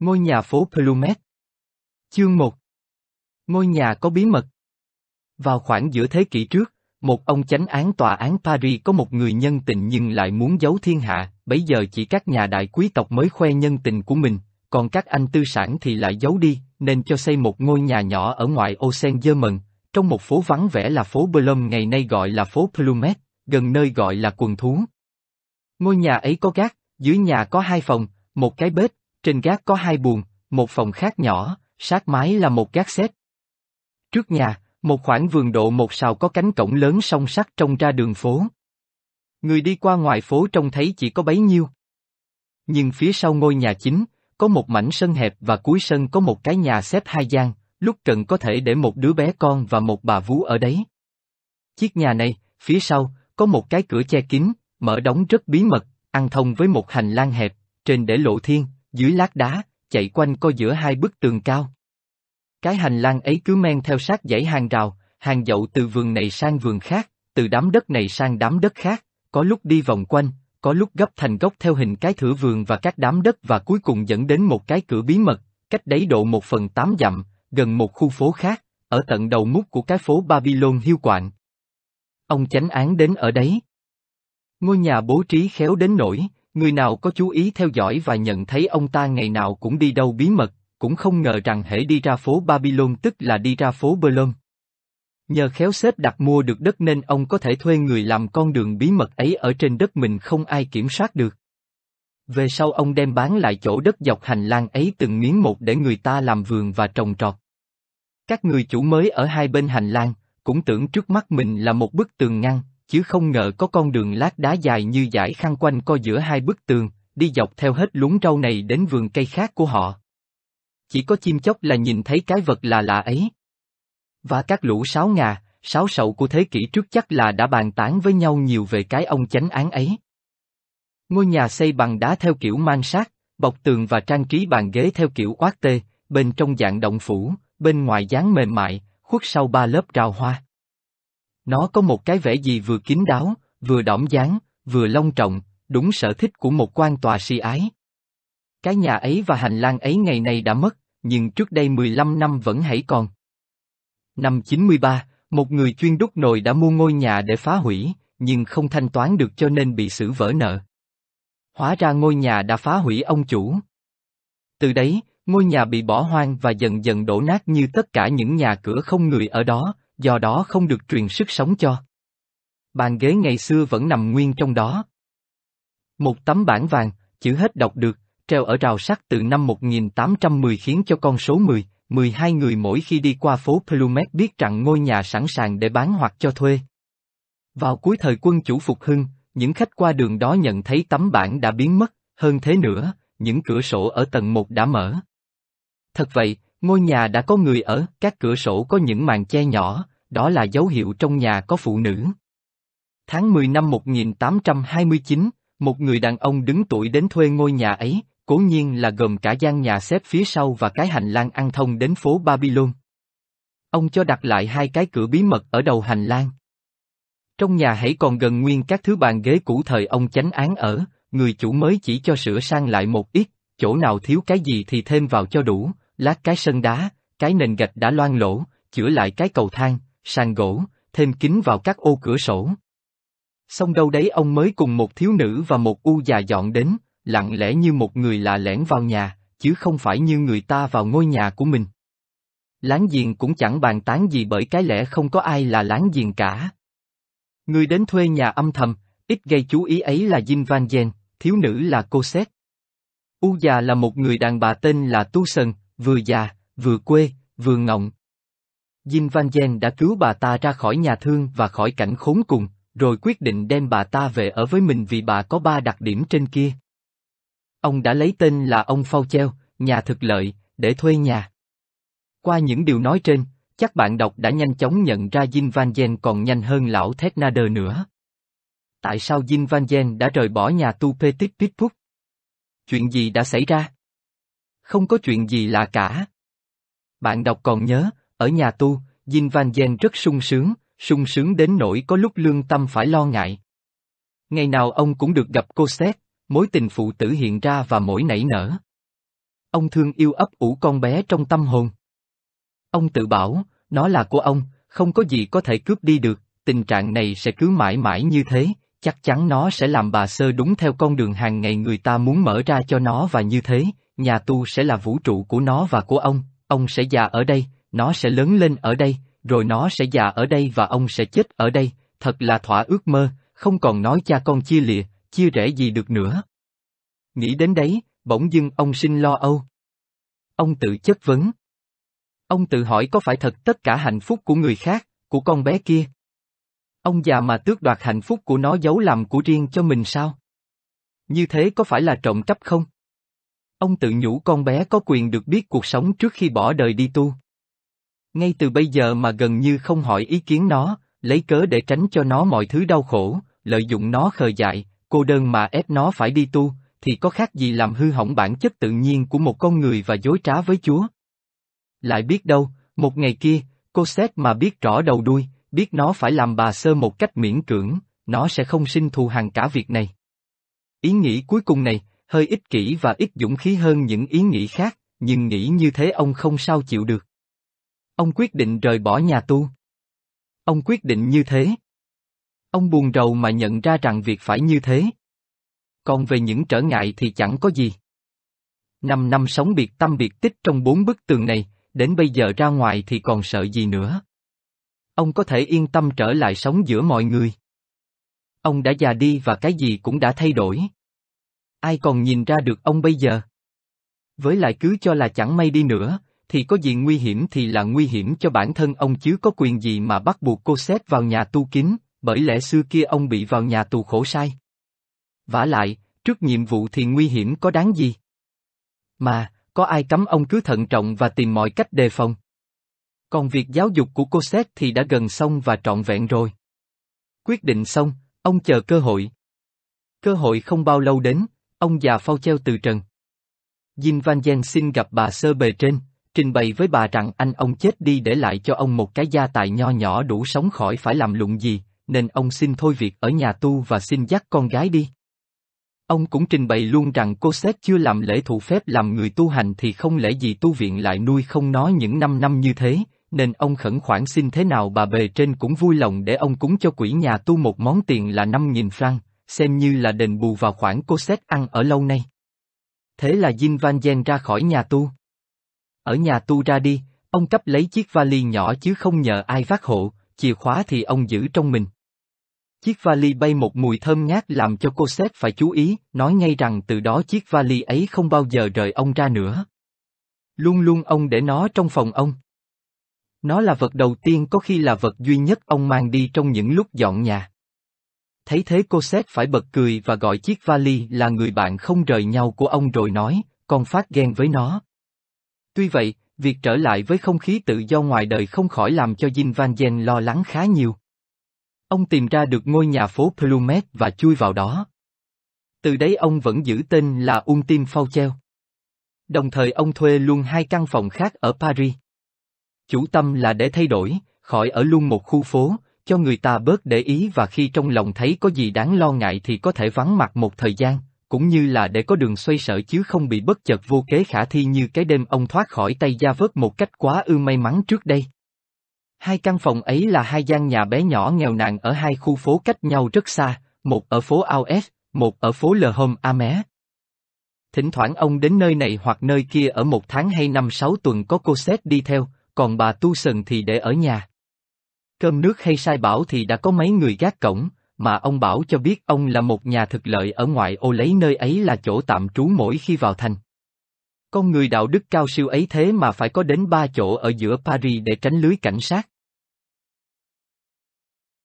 Ngôi nhà phố Plumet Chương 1 Ngôi nhà có bí mật Vào khoảng giữa thế kỷ trước, một ông chánh án tòa án Paris có một người nhân tình nhưng lại muốn giấu thiên hạ, bấy giờ chỉ các nhà đại quý tộc mới khoe nhân tình của mình, còn các anh tư sản thì lại giấu đi, nên cho xây một ngôi nhà nhỏ ở ngoại ô Saint-Germain, trong một phố vắng vẻ là phố Blum ngày nay gọi là phố Plumet, gần nơi gọi là quần thú. Ngôi nhà ấy có gác, dưới nhà có hai phòng, một cái bếp, trên gác có hai buồng, một phòng khác nhỏ, sát mái là một gác xếp. Trước nhà, một khoảng vườn độ một sào có cánh cổng lớn song sắt trông ra đường phố. Người đi qua ngoài phố trông thấy chỉ có bấy nhiêu. Nhưng phía sau ngôi nhà chính, có một mảnh sân hẹp và cuối sân có một cái nhà xếp hai gian, lúc cần có thể để một đứa bé con và một bà vú ở đấy. Chiếc nhà này, phía sau, có một cái cửa che kín, mở đóng rất bí mật, ăn thông với một hành lang hẹp, trên để lộ thiên, dưới lát đá, chạy quanh co giữa hai bức tường cao. Cái hành lang ấy cứ men theo sát dãy hàng rào, hàng dậu từ vườn này sang vườn khác, từ đám đất này sang đám đất khác, có lúc đi vòng quanh, có lúc gấp thành góc theo hình cái thửa vườn và các đám đất và cuối cùng dẫn đến một cái cửa bí mật, cách đấy độ một phần tám dặm, gần một khu phố khác, ở tận đầu mút của cái phố Babylon hiu quạnh. Ông chánh án đến ở đấy. Ngôi nhà bố trí khéo đến nỗi, Người nào có chú ý theo dõi và nhận thấy ông ta ngày nào cũng đi đâu bí mật, cũng không ngờ rằng hễ đi ra phố Babylon tức là đi ra phố Berlin. Nhờ khéo xếp đặt mua được đất nên ông có thể thuê người làm con đường bí mật ấy ở trên đất mình không ai kiểm soát được. Về sau ông đem bán lại chỗ đất dọc hành lang ấy từng miếng một để người ta làm vườn và trồng trọt. Các người chủ mới ở hai bên hành lang, cũng tưởng trước mắt mình là một bức tường ngăn, chứ không ngờ có con đường lát đá dài như dải khăn quanh co giữa hai bức tường, đi dọc theo hết luống rau này đến vườn cây khác của họ. Chỉ có chim chóc là nhìn thấy cái vật là lạ ấy. Và các lũ sáo ngà, sáo sậu của thế kỷ trước chắc là đã bàn tán với nhau nhiều về cái ông chánh án ấy. Ngôi nhà xây bằng đá theo kiểu mang sát, bọc tường và trang trí bàn ghế theo kiểu oát tê, bên trong dạng động phủ, bên ngoài dáng mềm mại, khuất sau ba lớp rào hoa. Nó có một cái vẻ gì vừa kín đáo, vừa đỏm dáng, vừa long trọng, đúng sở thích của một quan tòa si ái. Cái nhà ấy và hành lang ấy ngày nay đã mất, nhưng trước đây 15 năm vẫn hãy còn. Năm 93, một người chuyên đúc nồi đã mua ngôi nhà để phá hủy, nhưng không thanh toán được cho nên bị xử vỡ nợ. Hóa ra ngôi nhà đã phá hủy ông chủ. Từ đấy, ngôi nhà bị bỏ hoang và dần dần đổ nát như tất cả những nhà cửa không người ở đó, do đó không được truyền sức sống cho. Bàn ghế ngày xưa vẫn nằm nguyên trong đó. Một tấm bảng vàng, chữ hết đọc được, treo ở rào sắt từ năm 1810 khiến cho con số 10, 12 người mỗi khi đi qua phố Plumet biết rằng ngôi nhà sẵn sàng để bán hoặc cho thuê. Vào cuối thời quân chủ Phục Hưng, những khách qua đường đó nhận thấy tấm bảng đã biến mất, hơn thế nữa, những cửa sổ ở tầng 1 đã mở. Thật vậy, Ngôi nhà đã có người ở, các cửa sổ có những màn che nhỏ, đó là dấu hiệu trong nhà có phụ nữ. Tháng 10 năm 1829, một người đàn ông đứng tuổi đến thuê ngôi nhà ấy, cố nhiên là gồm cả gian nhà xếp phía sau và cái hành lang ăn thông đến phố Babylon. Ông cho đặt lại hai cái cửa bí mật ở đầu hành lang. Trong nhà hãy còn gần nguyên các thứ bàn ghế cũ thời ông chánh án ở, người chủ mới chỉ cho sửa sang lại một ít, chỗ nào thiếu cái gì thì thêm vào cho đủ, lát cái sân đá, cái nền gạch đã loang lỗ, chữa lại cái cầu thang, sàn gỗ, thêm kính vào các ô cửa sổ. Xong đâu đấy ông mới cùng một thiếu nữ và một u già dọn đến, lặng lẽ như một người lạ lẻn vào nhà, chứ không phải như người ta vào ngôi nhà của mình. Láng giềng cũng chẳng bàn tán gì bởi cái lẽ không có ai là láng giềng cả. Người đến thuê nhà âm thầm, ít gây chú ý ấy là Jin Van gen, thiếu nữ là Cô Xét. U già là một người đàn bà tên là Tu Sơn, vừa già, vừa quê, vừa ngọng. Jin Van Gen đã cứu bà ta ra khỏi nhà thương và khỏi cảnh khốn cùng, rồi quyết định đem bà ta về ở với mình vì bà có ba đặc điểm trên kia. Ông đã lấy tên là ông Phao Cheo, nhà thực lợi, để thuê nhà. Qua những điều nói trên, chắc bạn đọc đã nhanh chóng nhận ra Jin Van Gen còn nhanh hơn lão Ted Nader nữa. Tại sao Jin Van Gen đã rời bỏ nhà tu Petit Pitbook? Chuyện gì đã xảy ra? không có chuyện gì lạ cả. Bạn đọc còn nhớ, ở nhà tu, dinh Van Gen rất sung sướng, sung sướng đến nỗi có lúc lương tâm phải lo ngại. Ngày nào ông cũng được gặp cô Seth, mối tình phụ tử hiện ra và mỗi nảy nở. Ông thương yêu ấp ủ con bé trong tâm hồn. Ông tự bảo, nó là của ông, không có gì có thể cướp đi được, tình trạng này sẽ cứ mãi mãi như thế, chắc chắn nó sẽ làm bà sơ đúng theo con đường hàng ngày người ta muốn mở ra cho nó và như thế, nhà tu sẽ là vũ trụ của nó và của ông, ông sẽ già ở đây, nó sẽ lớn lên ở đây, rồi nó sẽ già ở đây và ông sẽ chết ở đây, thật là thỏa ước mơ, không còn nói cha con chia lìa, chia rẽ gì được nữa. Nghĩ đến đấy, bỗng dưng ông sinh lo âu. Ông tự chất vấn. Ông tự hỏi có phải thật tất cả hạnh phúc của người khác, của con bé kia? Ông già mà tước đoạt hạnh phúc của nó giấu làm của riêng cho mình sao? Như thế có phải là trộm cắp không? Ông tự nhủ con bé có quyền được biết cuộc sống trước khi bỏ đời đi tu. Ngay từ bây giờ mà gần như không hỏi ý kiến nó, lấy cớ để tránh cho nó mọi thứ đau khổ, lợi dụng nó khờ dại, cô đơn mà ép nó phải đi tu, thì có khác gì làm hư hỏng bản chất tự nhiên của một con người và dối trá với Chúa. Lại biết đâu, một ngày kia, cô xét mà biết rõ đầu đuôi, biết nó phải làm bà sơ một cách miễn cưỡng, nó sẽ không sinh thù hàng cả việc này. Ý nghĩ cuối cùng này, hơi ích kỷ và ít dũng khí hơn những ý nghĩ khác, nhưng nghĩ như thế ông không sao chịu được. Ông quyết định rời bỏ nhà tu. Ông quyết định như thế. Ông buồn rầu mà nhận ra rằng việc phải như thế. Còn về những trở ngại thì chẳng có gì. Năm năm sống biệt tâm biệt tích trong bốn bức tường này, đến bây giờ ra ngoài thì còn sợ gì nữa. Ông có thể yên tâm trở lại sống giữa mọi người. Ông đã già đi và cái gì cũng đã thay đổi ai còn nhìn ra được ông bây giờ? Với lại cứ cho là chẳng may đi nữa, thì có gì nguy hiểm thì là nguy hiểm cho bản thân ông chứ có quyền gì mà bắt buộc cô xét vào nhà tu kín, bởi lẽ xưa kia ông bị vào nhà tù khổ sai. vả lại, trước nhiệm vụ thì nguy hiểm có đáng gì? Mà, có ai cấm ông cứ thận trọng và tìm mọi cách đề phòng? Còn việc giáo dục của cô xét thì đã gần xong và trọn vẹn rồi. Quyết định xong, ông chờ cơ hội. Cơ hội không bao lâu đến, ông già phao treo từ trần. Jin Van Gen xin gặp bà sơ bề trên, trình bày với bà rằng anh ông chết đi để lại cho ông một cái gia tài nho nhỏ đủ sống khỏi phải làm lụng gì, nên ông xin thôi việc ở nhà tu và xin dắt con gái đi. Ông cũng trình bày luôn rằng cô xét chưa làm lễ thụ phép làm người tu hành thì không lẽ gì tu viện lại nuôi không nó những năm năm như thế, nên ông khẩn khoản xin thế nào bà bề trên cũng vui lòng để ông cúng cho quỹ nhà tu một món tiền là 5.000 franc, xem như là đền bù vào khoản cô xét ăn ở lâu nay. Thế là Jin Van Gen ra khỏi nhà tu. Ở nhà tu ra đi, ông cấp lấy chiếc vali nhỏ chứ không nhờ ai vác hộ, chìa khóa thì ông giữ trong mình. Chiếc vali bay một mùi thơm ngát làm cho cô xét phải chú ý, nói ngay rằng từ đó chiếc vali ấy không bao giờ rời ông ra nữa. Luôn luôn ông để nó trong phòng ông. Nó là vật đầu tiên có khi là vật duy nhất ông mang đi trong những lúc dọn nhà thấy thế cô xét phải bật cười và gọi chiếc vali là người bạn không rời nhau của ông rồi nói, con phát ghen với nó. Tuy vậy, việc trở lại với không khí tự do ngoài đời không khỏi làm cho Jin Van gen lo lắng khá nhiều. Ông tìm ra được ngôi nhà phố Plumet và chui vào đó. Từ đấy ông vẫn giữ tên là Ultim Fauchel. Đồng thời ông thuê luôn hai căn phòng khác ở Paris. Chủ tâm là để thay đổi, khỏi ở luôn một khu phố, cho người ta bớt để ý và khi trong lòng thấy có gì đáng lo ngại thì có thể vắng mặt một thời gian, cũng như là để có đường xoay sở chứ không bị bất chợt vô kế khả thi như cái đêm ông thoát khỏi tay gia vớt một cách quá ư may mắn trước đây. Hai căn phòng ấy là hai gian nhà bé nhỏ nghèo nàn ở hai khu phố cách nhau rất xa, một ở phố Aos, một ở phố Lờ Hôm A Mé. Thỉnh thoảng ông đến nơi này hoặc nơi kia ở một tháng hay năm sáu tuần có cô Seth đi theo, còn bà Tu Sần thì để ở nhà cơm nước hay sai bảo thì đã có mấy người gác cổng, mà ông Bảo cho biết ông là một nhà thực lợi ở ngoại ô lấy nơi ấy là chỗ tạm trú mỗi khi vào thành. Con người đạo đức cao siêu ấy thế mà phải có đến ba chỗ ở giữa Paris để tránh lưới cảnh sát.